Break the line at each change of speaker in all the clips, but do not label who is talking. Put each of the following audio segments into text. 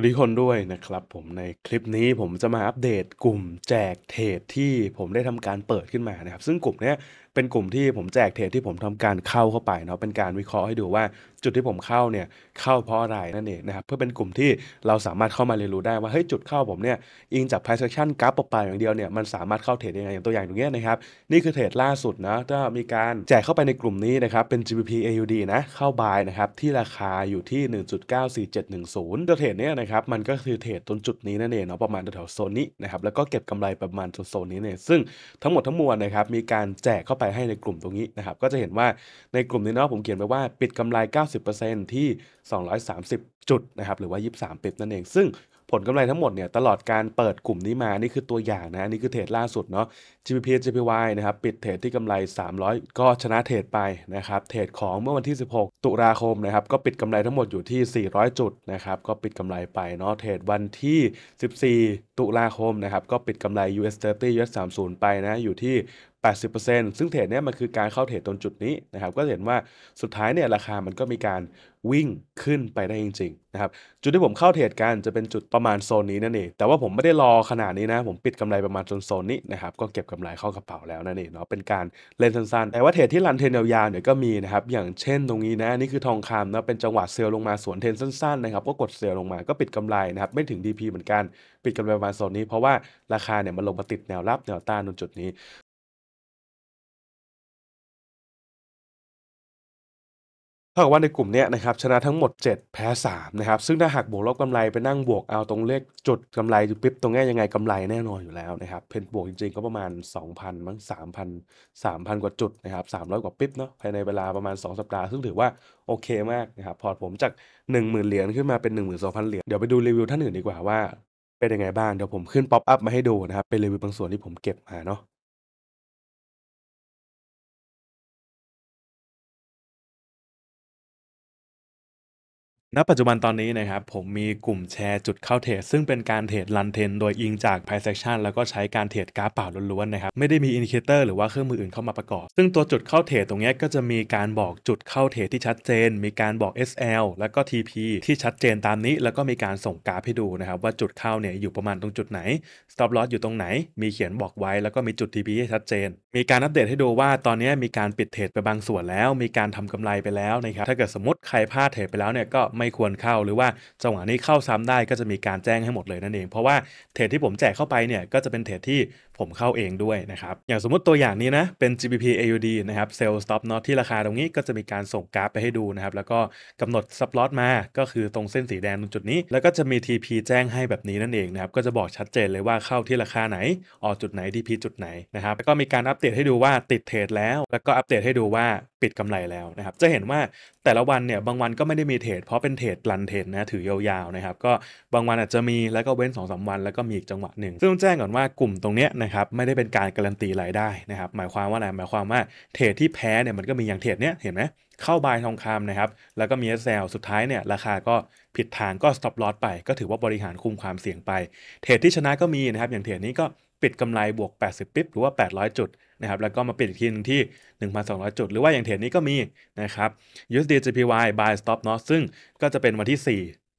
สดีคนด้วยนะครับ ผมในคลิปนี้ผมจะมาอัปเดตกลุ่มแจกเทรดที่ผมได้ทำการเปิดขึ้นมานะครับ ซึ่งกลุ่มนี้เป็นกลุ่มที่ผมแจกเทปที่ผมทำการเข้าเข้าไปเนาะเป็นการวิเคราะห์ให้ดูว่า จุดที่ผมเข้าเนี่ยเข้าเพราะอะไรนั่นเองนะครับเพื่อเป็นกลุ่มที่เราสามารถเข้ามาเรียนรู้ได้ว่าเฮ้ยจุดเข้าผมเนี่ยอิงจากไพ่เซ a c t i นกราฟเปก่าอย่างเดียวเนี่ยมันสามารถเข้าเทรดยังไงอย่างตัวอย่างตรงนี้นะครับนี่คือเทรดล่าสุดนะถ้ามีการแจกเข้าไปในกลุ่มนี้นะครับเป็น GBP AUD นะเข้าบายนะครับที่ราคาอยู่ที่ 1.94710 ตัวเทรดเนี่ยนะครับมันก็คือเทรดตรงจุดนี้นั่นเองเนาะประมาณแถวโซนนี้นะครับแล้วก็เก็บกำไรประมาณโซนนี้เนี่ยซึ่งทั้งหมดทั้งมวลนะครับมีการแจกเข้าไปให้ในกลุ่มตรงนี้นะครับก็จะเห็นว่าในกลุ่มนี้เนาะผมเขียนไปว่า ปิดกำไร 90%ที่ 230 จุดนะครับหรือว่า23ปิบนั่นเอง ซึ่งผลกำไรทั้งหมดเนี่ยตลอดการเปิดกลุ่มนี้มา นี่คือตัวอย่างนะนี่คือเทรดล่าสุดเนาะ g p p j p y นะครับปิดเทรดที่กำไร 300 ก็ชนะเทรดไปนะครับเทรดของเมื่อวันที่ 16 ตุลาคมนะครับก็ปิดกำไรทั้งหมดอยู่ที่ 400 จุดนะครับก็ปิดกำไรไปเนาะเทรดวันที่ 14 ตุลาคมนะครับก็ปิดกำไร US 30 US 30ไปนะอยู่ที่80%ซึ่งเทรดเนี่ยมันคือการเข้าเทรดตรงจุดนี้นะครับ ก็เห็นว่าสุดท้ายเนี่ยราคามันก็มีการวิ่งขึ้นไปได้จริงๆนะครับ จุดที่ผมเข้าเทรดกันจะเป็นจุดประมาณโซนนี้นั่นเอง แต่ว่าผมไม่ได้รอขนาดนี้นะ ผมปิดกำไรประมาณโซนนี้นะครับ ก็เก็บกำไรเข้ากระเป๋าแล้วนั่นเองเนาะ เป็นการเล่นสั้นๆ แต่ว่าเทรดที่รันเทรนยาวๆเนี่ยก็มีนะครับ อย่างเช่นตรงนี้นะ นี่คือทองคำนะเป็นจังหวะเซลล์ลงมาสวนเทรนสั้นๆนะครับ ก็กดเซลล์ลงมา ก็ปิดกำไรนะครับ ไม่ถึง DP เหมือนกันปิดกำไรประมาณโซนนี้ เพราะว่าราคาเนี่ยมันลงมาติดแนวรับแนวต้านตรงจุดนี้ท่ากับว่าในกลุ่มนี้นะครับชนะทั้งหมด 7 แพ้3นะครับซึ่งถ้าหากบวกลบกำไรไปนั่งบวกเอาตรงเลขจุดกำไรจุดปิ๊บตรงนี้ยังไงกำไรแน่นอนอยู่แล้วนะครับเพนบวกจริงๆก็ประมาณ 2,000มั้ง3,000 3,000 กว่าจุดนะครับ300 กว่าปิ๊บเนาะภายในเวลาประมาณ 2 สัปดาห์ซึ่งถือว่าโอเคมากนะครับพอร์ตผมจาก 10,000เหรียญขึ้นมาเป็น12,000 เหรียญเดี๋ยวไปดูรีวิวท่านอื่นดีกว่าว่าเป็นยังไงบ้างเดี๋ยวผมขึ้นป๊อปอัพมาให้ดูนะครับเป็นรีวิวบางส่วนที่ผมเก็บมาเนาะณปัจจุบันตอนนี้นะครับผมมีกลุ่มแชร์จุดเข้าเทรดซึ่งเป็นการเทรดลันเทนโดยอิงจากไพเซ e a c t i แล้วก็ใช้การเทรดกราฟเปล่าล้วนๆนะครับไม่ได้มีอินดิเคเตอร์ หรือว่าเครื่องมืออื่นเข้ามาประกอบ ซึ่งตัวจุดเข้าเทรดตรงนี้ก็จะมีการบอกจุดเข้าเทรดที่ชัดเจนมีการบอก SL แล้วก็ TP ที่ชัดเจนตามนี้ แล้วก็มีการส่งกราฟให้ดูนะครับว่าจุดเข้าเนี่ยอยู่ประมาณตรงจุดไหน stop loss อยู่ตรงไหน มีเขียนบอกไว้แล้วก็มีจุด TP ที่ชัดเจน มีการอัปเดตให้ดูว่าตอนนี้มีการปิดเทรดไปบางส่วนแล้ว มีการทำกำไรไปแล้วนะครับถ้าเกิดสมมติใครพลาดเทรดไปแล้วเนี่ยก็ไมไม่ควรเข้าหรือว่าจังหวะนี้เข้าซ้ำได้ก็จะมีการแจ้งให้หมดเลยนั่นเอง เพราะว่าเทรดที่ผมแจกเข้าไปเนี่ยก็จะเป็นเทรดที่ผมเข้าเองด้วยนะครับอย่างสมมติตัวอย่างนี้นะเป็น GBP AUD นะครับเซลล์ stop not ที่ราคาตรงนี้ก็จะมีการส่งกราฟไปให้ดูนะครับ แล้วก็กำหนด s ป o อ l o มาก็คือตรงเส้นสีแดงตรงจุดนี้ แล้วก็จะมี TP แจ้งให้แบบนี้นั่นเองนะครับก็จะบอกชัดเจนเลยว่าเข้าที่ราคาไหนออกจุดไหน TP จุดไหนนะครับแล้วก็มีการอัปเดตให้ดูว่าติดเทรดแล้ว แล้วก็อัปเดตให้ดูว่าปิดกำไรแล้วนะครับ จะเห็นว่าแต่ละวันเนี่ย บางวันก็ไม่ได้มีเทรดเพราะเป็นเทรดลันเทรดนะ ถือยาวๆนะครับ ก็บางวันอาจจะมี แล้วก็เว้น2อสวัน แล้วก็มีอีกจังหวะหนึ่ง ซึ่งต้องแจ้งก่อนว่ากลุ่มตรงเนี้ยนะครับ ไม่ได้เป็นการการันตีรายได้นะครับ หมายความว่าอะไร หมายความว่าเทรดที่แพ้เนี่ย มันก็มีอย่างเทรดเนี้ย เห็นไหมเข้าบายทองคำนะครับ แล้วก็มีซลสุดท้ายเนี่ย ราคาก็ผิดทางก็สต็อปลอตไป ก็ถือว่าบริหารคุมความเสี่ยงไป เทรดที่ชนะก็มีนะครับ อย่างเทรดนี้ก็ปิดกำไรบวก 80 ปิ๊บหรือว่า 800 จุดนะครับ แล้วก็มาปิดอีกทีนึงที่ 1,200 จุด หรือว่าอย่างเทรดนี้ก็มีนะครับ USD JPY buy stop loss ซึ่งก็จะเป็นวันที่ 4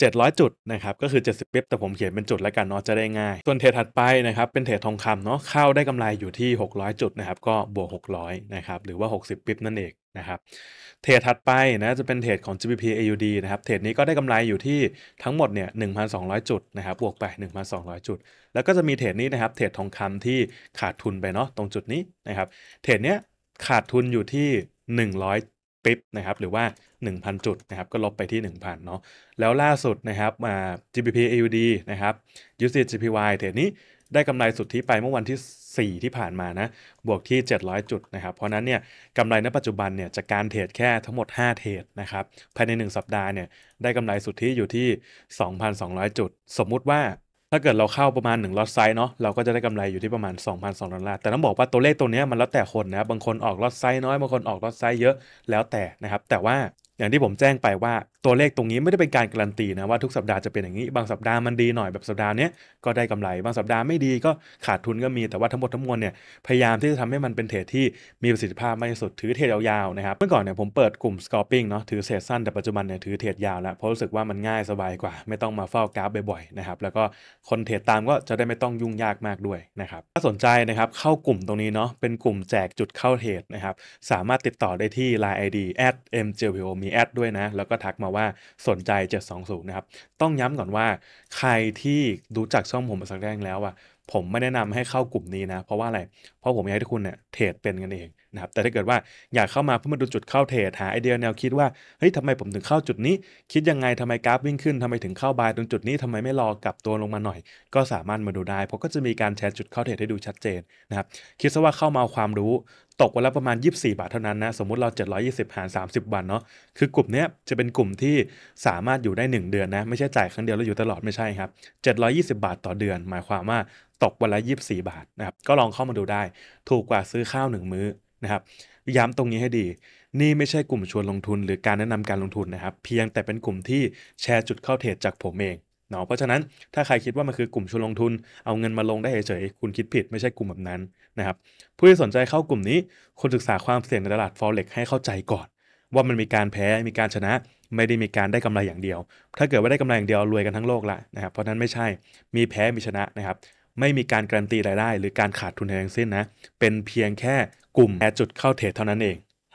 700จุดนะครับ ก็คือ 70ปิ๊บแต่ผมเขียนเป็นจุดแล้วกันเนาะ จะได้ง่ายส่วนเทรดถัดไปนะครับ เป็นเทรดทองคำเนาะ เข้าได้กำไรอยู่ที่ 600 จุดนะครับ ก็บวก 600นะครับ หรือว่า 60ปิ๊บนั่นเองนะครับ เทรดถัดไปนะ จะเป็นเทรดของ GBP AUD นะครับ เทรดนี้ก็ได้กำไรอยู่ที่ทั้งหมดเนี่ย1,200 จุดนะครับ บวกไป 1,200 จุด แล้วก็จะมีเทรดนี้นะครับ เทรดทองคำที่ขาดทุนไปเนาะตรงจุดนี้นะครับ เทรดเนี้ยขาดทุนอยู่ที่ปิ๊บนะครับหรือว่า 1,000 จุดนะครับก็ลบไปที่ 1,000 เนาะแล้วล่าสุดนะครับมา GBP AUD นะครับ USD GPY เทรดนี้ได้กำไรสุดที่ไปเมื่อวันที่ 4 ที่ผ่านมานะ บวกที่ 700 จุดนะครับ เพราะนั้นเนี่ยกำไรในปัจจุบันเนี่ยจากการเทรดแค่ทั้งหมด 5 เทรดนะครับภายใน 1 สัปดาห์เนี่ย ได้กำไรสุดที่อยู่ที่ 2,200 จุด สมมุติว่าถ้าเกิดเราเข้าประมาณ1ล็อตไซส์เนาะเราก็จะได้กำไรอยู่ที่ประมาณ 2,200สอล้านแต่ต้องบอกว่าตัวเลขตัวนี้มันแล้วแต่คนนะบางคนออกล็อตไซส์น้อย บางคนออกล็อตไซส์เยอะแล้วแต่นะครับ แต่ว่าอย่างที่ผมแจ้งไปว่าตัวเลขตรงนี้ไม่ได้เป็นการการันตีนะว่าทุกสัปดาห์จะเป็นอย่างนี้บางสัปดาห์มันดีหน่อยแบบสัปดาห์นี้ก็ได้กำไรบางสัปดาห์ไม่ดีก็ขาดทุนก็มีแต่ว่าทั้งหมดทั้งมวลเนี่ยพยายามที่จะทำให้มันเป็นเทรดที่มีประสิทธิภาพมากที่สุดถือเทรดยาวๆนะครับเมื่อก่อนเนี่ยผมเปิดกลุ่มกอร์ปิ้งเนาะถือเทรดสั้นแต่ปัจจุบันเนี่ยถือเทรดยาวแล้วเพราะรู้สึกว่ามันง่ายสบายกว่าไม่ต้องมาเฝ้ากราฟ บ่อยๆนะครับแล้วก็คนเทรดตามก็จะได้ไม่ต้องยุ่งยากมากด้วยนะครับถ้าสนใจนะครับเข้ากลุ่มตรงนี้เนาะเป็นกลุ่มแจกจุดเข้าเทรดนะครับสามารถติดต่อได้ที่ line id mjpomi ีแอดด้วยนะ แล้วก็ทักมาว่าสนใจ 720นะครับต้องย้ำก่อนว่าใครที่รู้จักช่องผมมาสักแรกแล้วอะผมไม่แนะนำให้เข้ากลุ่มนี้นะ เพราะว่าอะไร เพราะผมอยากให้ทุกคุณเนี่ยเทรดเป็นกันเองนะครับแต่ถ้าเกิดว่าอยากเข้ามาเพื่อมาดูจุดเข้าเทรดหาไอเดียแนวคิดว่าเฮ้ยทำไมผมถึงเข้าจุดนี้ คิดยังไงทำไมกราฟวิ่งขึ้นทำไมถึงเข้าบายตรงจุดนี้ ทำไมไม่รอกลับตัวลงมาหน่อย ก็สามารถมาดูได้ เพราะก็จะมีการแชร์จุดเข้าเทรดให้ดูชัดเจนนะครับคิดซะว่าเข้ามาเอาความรู้ตกวันละประมาณ 24 บาทเท่านั้นนะ สมมุติเรา 720 หาร30วันเนาะคือกลุ่มนี้จะเป็นกลุ่มที่สามารถอยู่ได้ 1 เดือนนะ ไม่ใช่จ่ายครั้งเดียวแล้วอยู่ตลอด ไม่ใช่ครับ 720 บาทต่อเดือน หมายความว่าตกวันละ 24 บาทนะครับ ก็ลองเข้ามาดูได้ ถูกกว่าซื้อข้าว1มื้อนะครับย้ำตรงนี้ให้ดี นี่ไม่ใช่กลุ่มชวนลงทุนหรือการแนะนำการลงทุนนะครับ เพียงแต่เป็นกลุ่มที่แชร์จุดเข้าเทรดจากผมเองเนาะเพราะฉะนั้นถ้าใครคิดว่ามันคือกลุ่มชวนลงทุนเอาเงินมาลงได้เฉยๆคุณคิดผิดไม่ใช่กลุ่มแบบนั้นนะครับผู้ที่สนใจเข้ากลุ่มนี้ควรศึกษาความเสี่ยงในตลาด forex ให้เข้าใจก่อน ว่ามันมีการแพ้มีการชนะไม่ได้มีการได้กำไรอย่างเดียว ถ้าเกิดว่าได้กำไรอย่างเดียวรวยกันทั้งโลกละนะครับเพราะนั้นไม่ใช่มีแพ้มีชนะนะครับไม่มีการการันตีรายได้ หรือการขาดทุนทั้งสิ้นนะเป็นเพียงแค่กลุ่มแอดจุดเข้าเทรดเท่านั้นเอง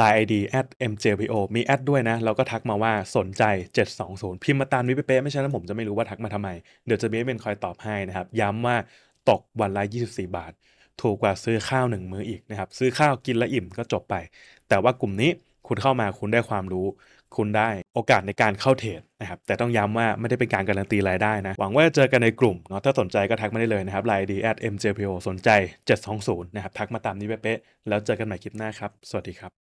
l า n e ID at mjpo มีแอดด้วยนะเราก็ทักมาว่าสนใจ 720 พิมพ์มาตามนิ้เป๊ะไม่ใช่นะผมจะไม่รู้ว่าทักมาทำไม เดี๋ยวจะมีเป็นคอยตอบให้นะครับ ย้ำว่าตกวันละ24 บาท ถูกกว่าซื้อข้าวหนึ่งมื้ออีกนะครับ ซื้อข้าวกินและอิ่มก็จบไป แต่ว่ากลุ่มนี้คุณเข้ามาคุณได้ความรู้ คุณได้โอกาสในการเข้าเทรดนะครับ แต่ต้องย้ำว่าไม่ได้เป็นการการันตีรายได้นะ หวังว่าจะเจอกันในกลุ่มเนาะ ถ้าสนใจก็ทักมาได้เลยนะครับไลน์ดี at mjpo สนใจ 720นะครับทักมาตามนี้เป๊ะๆแล้วเจอกันใหม่คลิปหน้าครับ สวัสดีครับ